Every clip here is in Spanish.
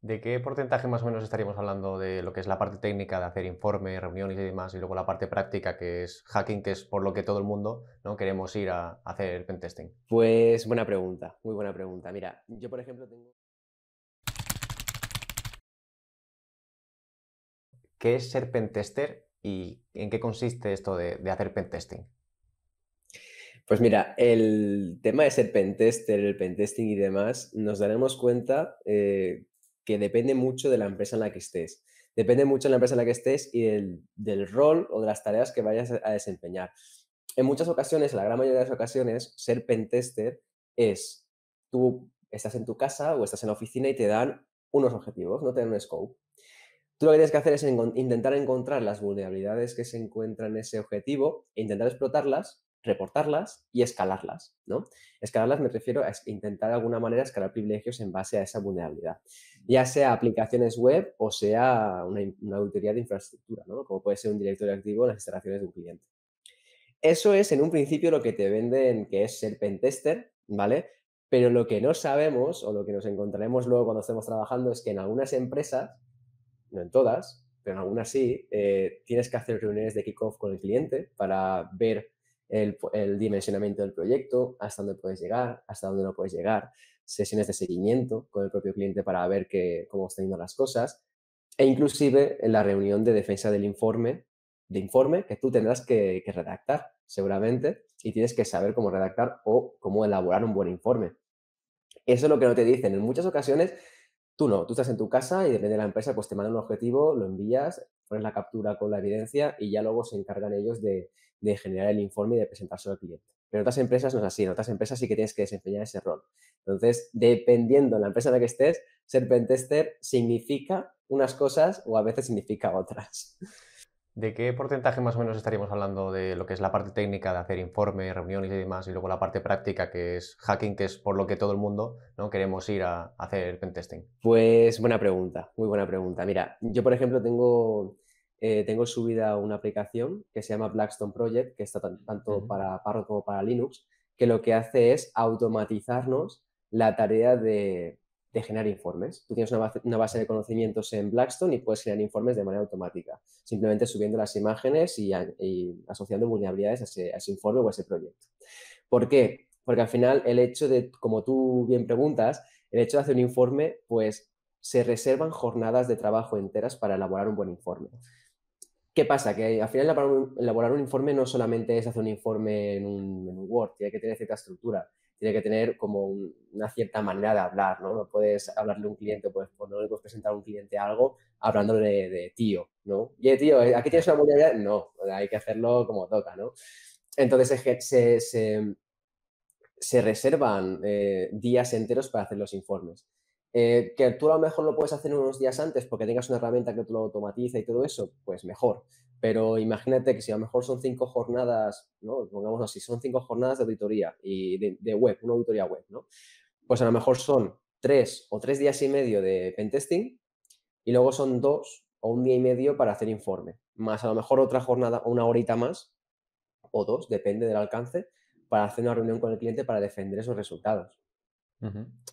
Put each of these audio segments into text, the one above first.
¿De qué porcentaje más o menos estaríamos hablando de lo que es la parte técnica de hacer informe, reuniones y demás, y luego la parte práctica que es hacking, que es por lo que todo el mundo ¿no? queremos ir a hacer pentesting? Pues buena pregunta, muy buena pregunta. Mira, yo por ejemplo tengo... ¿Qué es ser pentester y en qué consiste esto de, hacer pentesting? Pues mira, el tema de ser pentester, el pentesting y demás, nos daremos cuenta eh, que depende mucho de la empresa en la que estés. Depende mucho de la empresa en la que estés y del, rol o de las tareas que vayas a desempeñar. En muchas ocasiones, en la gran mayoría de las ocasiones, ser pentester es tú estás en tu casa o estás en la oficina y te dan unos objetivos, no te dan un scope. Tú lo que tienes que hacer es intentar encontrar las vulnerabilidades que se encuentran en ese objetivo e intentar explotarlas reportarlas y escalarlas, ¿no? Escalarlas me refiero a intentar de alguna manera escalar privilegios en base a esa vulnerabilidad, ya sea aplicaciones web o sea una, auditoría de infraestructura, ¿no? Como puede ser un directorio activo en las instalaciones de un cliente. Eso es en un principio lo que te venden que es ser pentester, ¿vale? Pero lo que no sabemos o lo que nos encontraremos luego cuando estemos trabajando es que en algunas empresas, no en todas, pero en algunas sí, eh, tienes que hacer reuniones de kickoff con el cliente para ver el, dimensionamiento del proyecto, hasta dónde puedes llegar, hasta dónde no puedes llegar, sesiones de seguimiento con el propio cliente para ver que, cómo están yendo las cosas, e inclusive en la reunión de defensa del informe, de informe que tú tendrás que, redactar seguramente y tienes que saber cómo redactar o cómo elaborar un buen informe. Eso es lo que no te dicen. En muchas ocasiones Tú no, tú estás en tu casa y depende de la empresa, pues te mandan un objetivo, lo envías, pones la captura con la evidencia y ya luego se encargan ellos de, de generar el informe y de presentarse al cliente. Pero en otras empresas no es así, en otras empresas sí que tienes que desempeñar ese rol. Entonces, dependiendo de la empresa en la que estés, ser pentester significa unas cosas o a veces significa otras. ¿De qué porcentaje más o menos estaríamos hablando de lo que es la parte técnica de hacer informe, reuniones y demás, y luego la parte práctica que es hacking, que es por lo que todo el mundo ¿no? queremos ir a hacer pentesting? Pues buena pregunta, muy buena pregunta. Mira, yo por ejemplo tengo eh, tengo subida una aplicación que se llama Blackstone Project, que está tanto para Parrot como para Linux, que lo que hace es automatizarnos la tarea de, generar informes. Tú tienes una base, de conocimientos en Blackstone y puedes generar informes de manera automática, simplemente subiendo las imágenes y, asociando vulnerabilidades a ese, a ese, informe o a ese proyecto. ¿Por qué? Porque al final el hecho de, como tú bien preguntas, el hecho de hacer un informe, pues se reservan jornadas de trabajo enteras para elaborar un buen informe. ¿Qué pasa? Que al final elaborar un informe no solamente es hacer un informe en un, Word, tiene que tener cierta estructura, tiene que tener como una cierta manera de hablar, ¿no? No puedes hablarle a un cliente, pues no puedes presentar a un cliente algo hablándole de, tío, ¿no? Y tío, ¿eh? ¿aquí tienes una moneda? No, hay que hacerlo como toca, ¿no? Entonces se, se, reservan eh, días enteros para hacer los informes. Eh, que tú a lo mejor lo puedes hacer unos días antes porque tengas una herramienta que tú lo automatiza y todo eso, pues mejor. Pero imagínate que si a lo mejor son cinco jornadas, ¿no? Pongamos así, son cinco jornadas de auditoría y de, web, una auditoría web, ¿no? Pues a lo mejor son tres o tres días y medio de pentesting y luego son dos o un día y medio para hacer informe, más a lo mejor otra jornada, una horita más o dos, depende del alcance, para hacer una reunión con el cliente para defender esos resultados.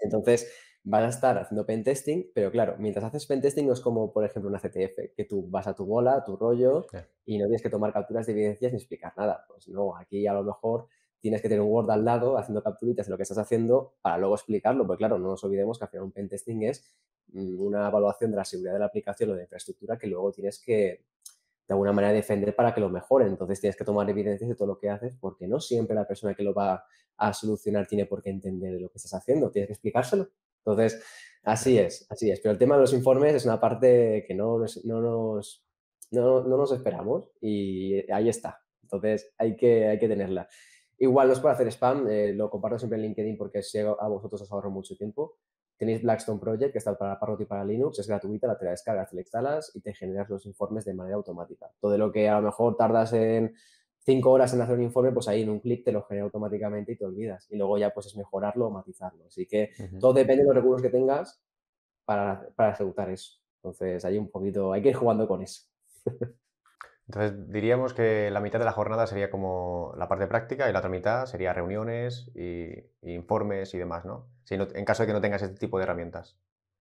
Entonces, Van a estar haciendo pentesting, pero claro, mientras haces pentesting no es como, por ejemplo, una CTF, que tú vas a tu bola, a tu rollo, y no tienes que tomar capturas de evidencias ni explicar nada. Pues no, aquí a lo mejor tienes que tener un Word al lado haciendo capturitas de lo que estás haciendo para luego explicarlo, porque claro, no nos olvidemos que al final un pentesting es mm, una evaluación de la seguridad de la aplicación o de la infraestructura que luego tienes que de alguna manera defender para que lo mejore. Entonces tienes que tomar evidencias de todo lo que haces porque no siempre la persona que lo va a solucionar tiene por qué entender lo que estás haciendo. Tienes que explicárselo. Entonces, así es, así es. Pero el tema de los informes es una parte que no, no, nos, no, nos esperamos y ahí está. Entonces, hay que, hay que tenerla. Igual no es para hacer spam, eh, lo comparto siempre en LinkedIn porque si a vosotros os ahorro mucho tiempo. Tenéis Blackstone Project, que está para Parrot y para Linux, es gratuita, la te la descargas, la instalas y te generas los informes de manera automática. Todo lo que a lo mejor tardas en cinco horas en hacer un informe, pues ahí en un clic te lo genera automáticamente y te olvidas. Y luego ya pues es mejorarlo o matizarlo. Así que todo depende de los recursos que tengas para, para ejecutar eso. Entonces hay un poquito, hay que ir jugando con eso. Entonces diríamos que la mitad de la jornada sería como la parte práctica y la otra mitad sería reuniones y, informes y demás, ¿no? Si ¿no? En caso de que no tengas este tipo de herramientas.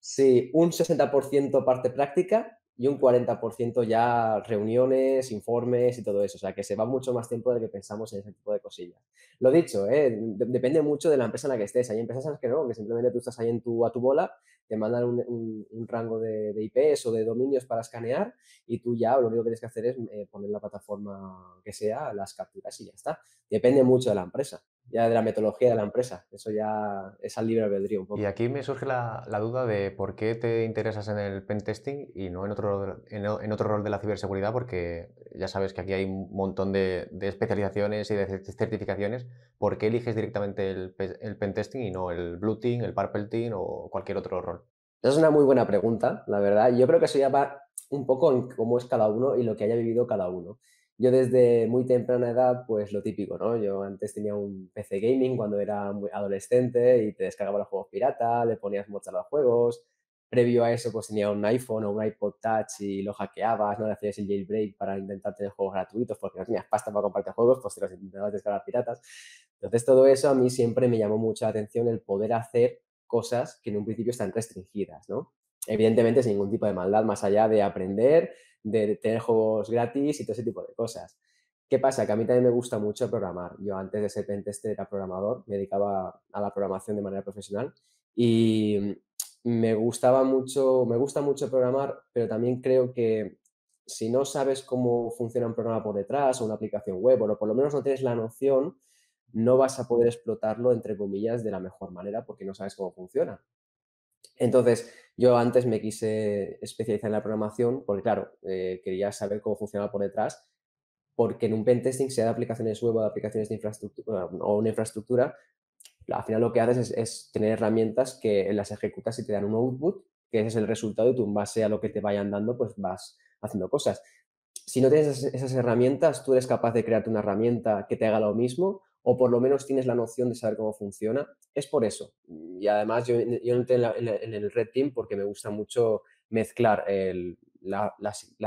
Sí, un 60% parte práctica y un 40% ya reuniones, informes y todo eso. O sea, que se va mucho más tiempo de que pensamos en ese tipo de cosillas. Lo dicho, ¿eh? depende mucho de la empresa en la que estés. Hay empresas en las que no, que simplemente tú estás ahí en tu, a tu bola, te mandan un, rango de, IPs o de dominios para escanear y tú ya lo único que tienes que hacer es eh, poner la plataforma que sea, las capturas y ya está. Depende mucho de la empresa ya de la metodología de la empresa. Eso ya es al libre albedrío un poco. Y aquí me surge la, duda de por qué te interesas en el pentesting y no en otro, en, otro rol de la ciberseguridad, porque ya sabes que aquí hay un montón de, especializaciones y de certificaciones. ¿Por qué eliges directamente el, pen pentesting y no el blue team, el purple team o cualquier otro rol? Esa es una muy buena pregunta, la verdad. Yo creo que eso ya va un poco en cómo es cada uno y lo que haya vivido cada uno. Yo desde muy temprana edad, pues lo típico, ¿no? Yo antes tenía un PC gaming cuando era muy adolescente y te descargaba los juegos pirata, le ponías mods a los juegos. Previo a eso, pues tenía un iPhone o un iPod Touch y lo hackeabas, ¿no? Le hacías el jailbreak para intentar tener juegos gratuitos porque no tenías pasta para comprarte juegos, pues te los intentabas descargar piratas. Entonces, todo eso a mí siempre me llamó mucha atención el poder hacer cosas que en un principio están restringidas, ¿no? evidentemente sin ningún tipo de maldad, más allá de aprender, de tener juegos gratis y todo ese tipo de cosas. ¿Qué pasa? Que a mí también me gusta mucho programar. Yo antes de ser pentester era programador, me dedicaba a la programación de manera profesional y me gustaba mucho, me gusta mucho programar, pero también creo que si no sabes cómo funciona un programa por detrás o una aplicación web, o por lo menos no tienes la noción, no vas a poder explotarlo, entre comillas, de la mejor manera porque no sabes cómo funciona. Entonces, yo antes me quise especializar en la programación porque, claro, eh, quería saber cómo funcionaba por detrás, porque en un pentesting, sea de aplicaciones web o de aplicaciones de infraestructura o una infraestructura, al final lo que haces es, es, tener herramientas que las ejecutas y te dan un output, que ese es el resultado y tú en base a lo que te vayan dando, pues vas haciendo cosas. Si no tienes esas herramientas, tú eres capaz de crearte una herramienta que te haga lo mismo o por lo menos tienes la noción de saber cómo funciona. Es por eso y además yo, yo entré en, el Red Team porque me gusta mucho mezclar la,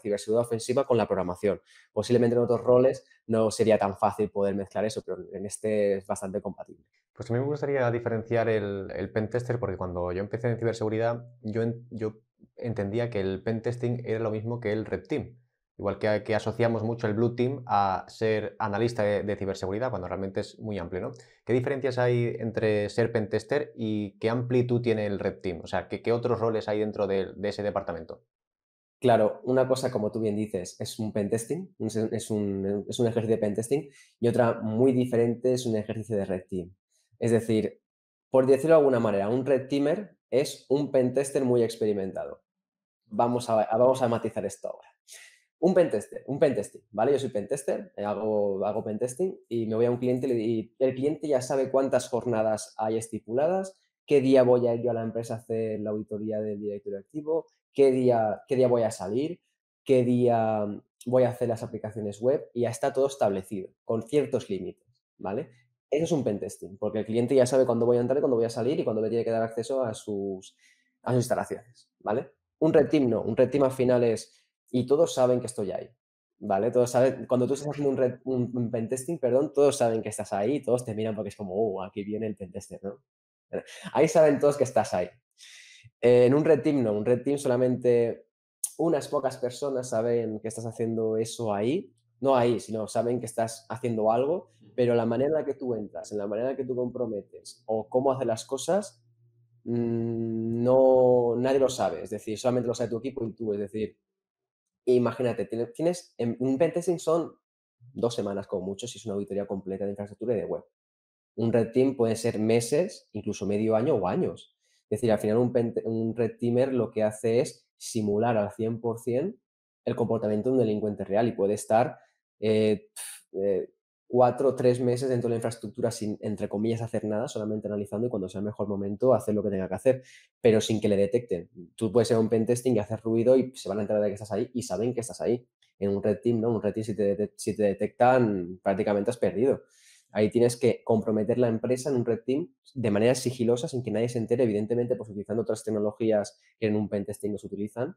ciberseguridad ofensiva con la programación. Posiblemente en otros roles no sería tan fácil poder mezclar eso, pero en este es bastante compatible. Pues a me gustaría diferenciar el, el pentester porque cuando yo empecé en ciberseguridad yo, yo entendía que el pentesting era lo mismo que el Red Team. Igual que, asociamos mucho el Blue Team a ser analista de, ciberseguridad, cuando realmente es muy amplio, ¿no? ¿Qué diferencias hay entre ser pentester y qué amplitud tiene el Red Team? O sea, ¿qué, otros roles hay dentro de, ese departamento? Claro, una cosa, como tú bien dices, es un pentesting, es un, es un ejercicio de pentesting, y otra muy diferente es un ejercicio de Red Team. Es decir, por decirlo de alguna manera, un Red Teamer es un pentester muy experimentado. Vamos vamos a matizar esto ahora. Un pentester, un pentesting, ¿vale? Yo soy pentester, eh, hago, hago pentesting y me voy a un cliente y el cliente ya sabe cuántas jornadas hay estipuladas, qué día voy a ir yo a la empresa a hacer la auditoría del directorio activo, qué día, qué día voy a salir, qué día voy a hacer las aplicaciones web y ya está todo establecido, con ciertos límites, ¿vale? Eso es un pentesting, porque el cliente ya sabe cuándo voy a entrar, cuándo voy a salir y cuándo me tiene que dar acceso a sus, a sus instalaciones, ¿vale? Un red team no, un red team al final es y todos saben que estoy ahí. ¿Vale? Todos saben, cuando tú estás haciendo un, pentesting, perdón, todos saben que estás ahí todos te miran porque es como, oh, aquí viene el pentester, ¿no? Ahí saben todos que estás ahí. Eh, en un red team no, un red team solamente unas pocas personas saben que estás haciendo eso ahí, no ahí, sino saben que estás haciendo algo, pero la manera en la que tú entras, en la manera en la que tú comprometes o cómo haces las cosas, mm, no, nadie lo sabe, es decir, solamente lo sabe tu equipo y tú, es decir, Imagínate, tienes, em, un pentesting son dos semanas como mucho si es una auditoría completa de infraestructura y de web. Un red team puede ser meses, incluso medio año o años. Es decir, al final un, red teamer lo que hace es simular al 100% el comportamiento de un delincuente real y puede estar eh, eh, cuatro o tres meses dentro de la infraestructura sin, entre comillas, hacer nada, solamente analizando y cuando sea el mejor momento hacer lo que tenga que hacer, pero sin que le detecten. Tú puedes ser un pentesting y hacer ruido y se van a enterar de que estás ahí y saben que estás ahí. En un red team, ¿no? Un red team, si te, si te detectan, prácticamente has perdido. Ahí tienes que comprometer la empresa en un red team de manera sigilosa, sin que nadie se entere, evidentemente, pues utilizando otras tecnologías que en un pentesting no se utilizan.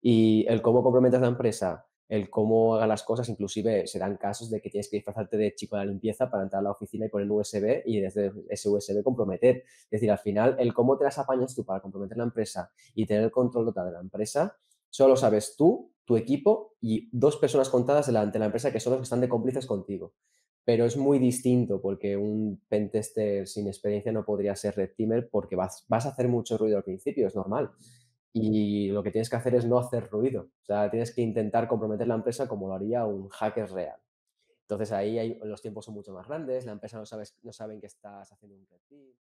Y el cómo comprometes la empresa el cómo haga las cosas, inclusive serán casos de que tienes que disfrazarte de chico de la limpieza para entrar a la oficina y poner el USB y desde ese USB comprometer. Es decir, al final, el cómo te las apañas tú para comprometer la empresa y tener el control total de la empresa, solo sabes tú, tu equipo y dos personas contadas delante de la empresa que son los que están de cómplices contigo. Pero es muy distinto porque un pentester sin experiencia no podría ser red teamer porque vas, vas a hacer mucho ruido al principio, es normal y lo que tienes que hacer es no hacer ruido. O sea, tienes que intentar comprometer la empresa como lo haría un hacker real. Entonces ahí los tiempos son mucho más grandes, la empresa no, sabes, no saben que estás haciendo un perfil.